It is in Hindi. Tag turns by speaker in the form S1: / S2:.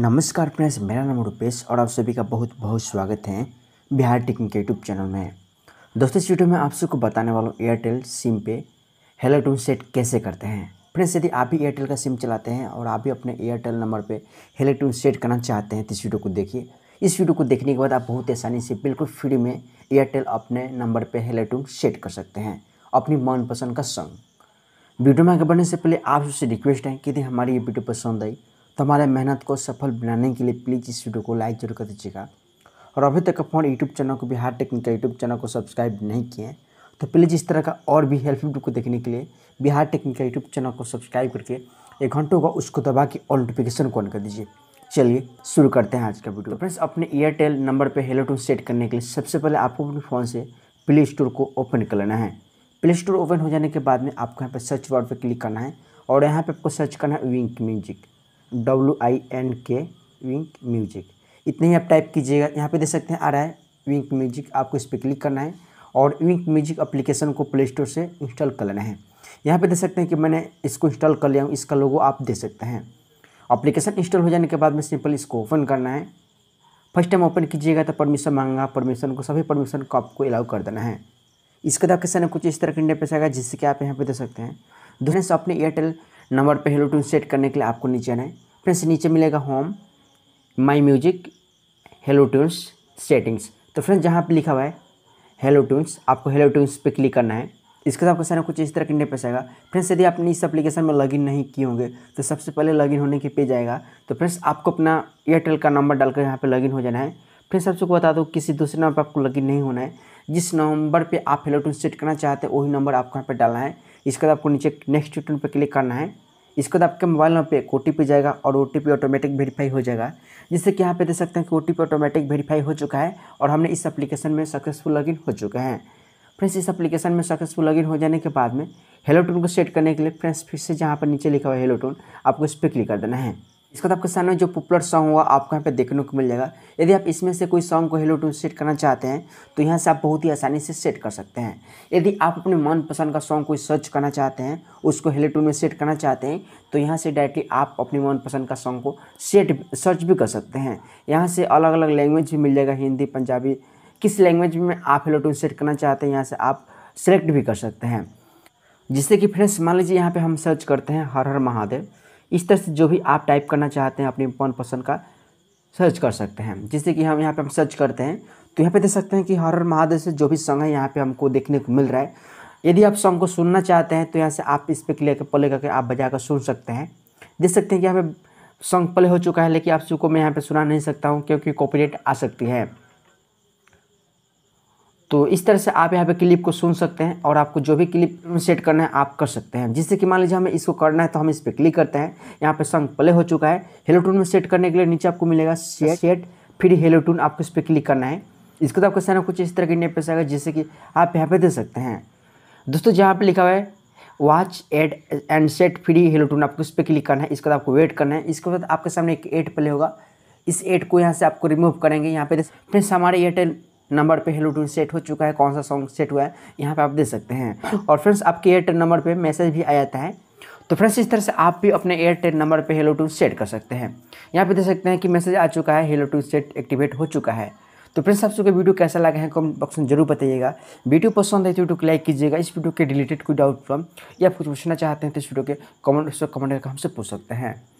S1: नमस्कार फ्रेंड्स मेरा नाम रुपेश और आप सभी का बहुत बहुत स्वागत है बिहार टेक्निक यूट्यूब चैनल में दोस्तों इस वीडियो में आप सबको बताने वाला हूँ एयरटेल सिम पे हेलो टोन सेट कैसे करते हैं फ्रेंड्स यदि आप भी एयरटेल का सिम चलाते हैं और आप भी अपने एयरटेल नंबर पर हेलो टोन सेट करना चाहते हैं तो इस वीडियो को देखिए इस वीडियो को देखने के बाद आप बहुत आसानी से बिल्कुल फ्री में एयरटेल अपने नंबर पर हेलो टोन सेट कर सकते हैं अपनी मनपसंद का संग वीडियो में आगे बढ़ने से पहले आप सबसे रिक्वेस्ट है कि यदि हमारी ये वीडियो पसंद आई तो हमारे मेहनत को सफल बनाने के लिए प्लीज़ इस वीडियो को लाइक जरूर कर दीजिएगा और अभी तक अपन यूट्यूब चैनल को बिहार टेक्निकल यूट्यूब चैनल को सब्सक्राइब नहीं किए हैं तो प्लीज़ इस तरह का और भी हेल्पफुल वीडियो को देखने के लिए बिहार टेक्निकल यूट्यूब चैनल को सब्सक्राइब करके एक घंटों का उसको दबा के और नोटिफिकेशन को ऑन कर दीजिए चलिए शुरू करते हैं आज का वीडियो तो फ्रेंड्स अपने एयरटेल नंबर पर हेलो टू सेट करने के लिए सबसे पहले आपको अपने फ़ोन से प्ले स्टोर को ओपन कर लेना है प्ले स्टोर ओपन हो जाने के बाद में आपको यहाँ पर सर्च वर्ड पर क्लिक करना है और यहाँ पर आपको सर्च करना है Wynk music W I N K Wynk music इतने ही आप टाइप कीजिएगा यहाँ पे देख सकते हैं आ रहा है विंक म्यूजिक आपको इस पर क्लिक करना है और विंक म्यूजिक अप्लीकेशन को प्ले स्टोर से इंस्टॉल कर लेना है यहाँ पे देख सकते हैं कि मैंने इसको इंस्टॉल कर लिया हूँ इसका लोगो आप दे सकते हैं अप्लीकेशन इंस्टॉल हो जाने के बाद में सिंपल इसको ओपन करना है फर्स्ट टाइम ओपन कीजिएगा तो परमिशन मांगा परमिशन को सभी परमिशन को आपको अलाउ कर देना है इसके बाद आपके कुछ इस तरह का पैसा आएगा जिससे कि आप यहाँ पे दे सकते हैं दूसरे से अपने एयरटेल नंबर पर हेलो टून सेट करने के लिए आपको नीचे आना है फ्रेंड्स नीचे मिलेगा home my music hello tunes settings तो फ्रेंड्स जहाँ पे लिखा हुआ है हेलो ट्यून्स आपको हेलो ट्यून्स पे क्लिक करना है इसके साथ आपको सारा कुछ इस तरह के इंटरफेस आएगा फ्रेंड्स यदि आपने इस एप्लीकेशन में लॉगिन नहीं किए होंगे तो सबसे पहले लॉगिन होने के पेज आएगा तो फ्रेंड्स आपको अपना एयरटेल का नंबर डालकर यहाँ पे लॉगिन हो जाना है फ्रेंड्स को बता दो किसी दूसरे नंबर पर आपको लॉगिन नहीं होना है जिस नंबर पर आप हेलो ट्यून्स सेट करना चाहते हैं वही नंबर आपको यहाँ पर डालना है इसके बाद आपको नीचे नेक्स्ट ट्यून पर क्लिक करना है इसके बाद आपके मोबाइल नंबर पे ओ टी जाएगा और ओ टी ऑटोमेटिक वेरीफाई हो जाएगा जिससे कि यहाँ पे देख सकते हैं कि ओ टी ऑटोमेटिक वेरीफाई हो चुका है और हमने इस एप्लीकेशन में सक्सेसफुल लॉगिन हो चुके हैं फ्रेंड्स इस एप्लीकेशन में सक्सेसफुल लॉगिन हो जाने के बाद में हेलोटोन को सेट करने के लिए फ्रेंड्स फिर से जहाँ पर नीचे लिखा हुआ है हेलोटोन आपको इस पर क्लिक कर देना है इसके बाद आपके सामने जो पॉपुलर सॉन्ग हुआ आपको यहाँ पे देखने को मिल जाएगा यदि आप इसमें से कोई सॉन्ग को हेलो टू सेट करना चाहते हैं तो यहाँ से आप बहुत ही आसानी से सेट कर सकते हैं यदि आप अपने मनपसंद का सॉन्ग कोई सर्च करना चाहते हैं उसको हेलो टू में सेट करना चाहते हैं तो यहाँ से डायरेक्टली आप अपने मनपसंद का सॉन्ग को सेट सर्च भी कर सकते हैं यहाँ से अलग अलग लैंग्वेज भी मिल जाएगा हिंदी पंजाबी किस लैंग्वेज में आप हेलो टू सेट करना चाहते हैं यहाँ से आप सेलेक्ट भी कर सकते हैं जिससे कि फ्रेंड्स मान लीजिए यहाँ पर हम सर्च करते हैं हर हर महादेव इस तरह से जो भी आप टाइप करना चाहते हैं अपनी मनपसंद का सर्च कर सकते हैं जैसे कि हम यहाँ पे हम सर्च करते हैं तो यहाँ पे देख सकते हैं कि हॉरर महादेव से जो भी संग है यहाँ पे हमको देखने को मिल रहा है यदि आप सॉन्ग को सुनना चाहते हैं तो यहाँ से आप इस पर कर प्ले करके आप बजा कर सुन सकते हैं देख सकते हैं कि यहाँ पे सॉन्ग प्ले हो चुका है लेकिन आप सबको मैं यहाँ पे सुना नहीं सकता हूँ क्योंकि कॉपीराइट आ सकती है तो इस तरह से आप यहाँ पे क्लिप को सुन सकते हैं और आपको जो भी क्लिप सेट करना है आप कर सकते हैं जिससे कि मान लीजिए हमें इसको करना है तो हम इस पर क्लिक करते हैं यहाँ पे संग प्ले हो चुका है हेलोटून में सेट करने के लिए नीचे आपको मिलेगा सेट सेट फिर हेलोटून आपको इस पर क्लिक करना है इसके तो आपको सारा कुछ इस तरह के नेट पेश आएगा जिससे कि आप यहाँ पर दे सकते हैं दोस्तों जहाँ पर लिखा हुआ है watch ad and set free hellotune आपको इस पर क्लिक करना है इसके बाद तो आपको वेट करना है इसके बाद आपके सामने एक एड प्ले होगा इस एड को यहाँ से आपको रिमूव करेंगे यहाँ पे फ्रेंड्स हमारे एयरटेल नंबर पे हेलो टून सेट हो चुका है कौन सा सॉन्ग सेट हुआ है यहाँ पे आप देख सकते हैं और फ्रेंड्स आपके एयरटेल नंबर पे मैसेज भी आ जाता है तो फ्रेंड्स इस तरह से आप भी अपने एयरटेल नंबर पे हेलो टून सेट कर सकते हैं यहाँ पे देख सकते हैं कि मैसेज आ चुका है हेलो टून सेट एक्टिवेट हो चुका है तो फ्रेंड्स आप सबको वीडियो कैसा लगा है कमेंट बॉक्स में जरूर बताइएगा वीडियो पसंद है तो वीडियो को लाइक कीजिएगा इस वीडियो के रिलेटेड कोई डाउट फ्रॉम या कुछ पूछना चाहते हैं तो इस वीडियो के कमेंट कमेंट करके हमसे पूछ सकते हैं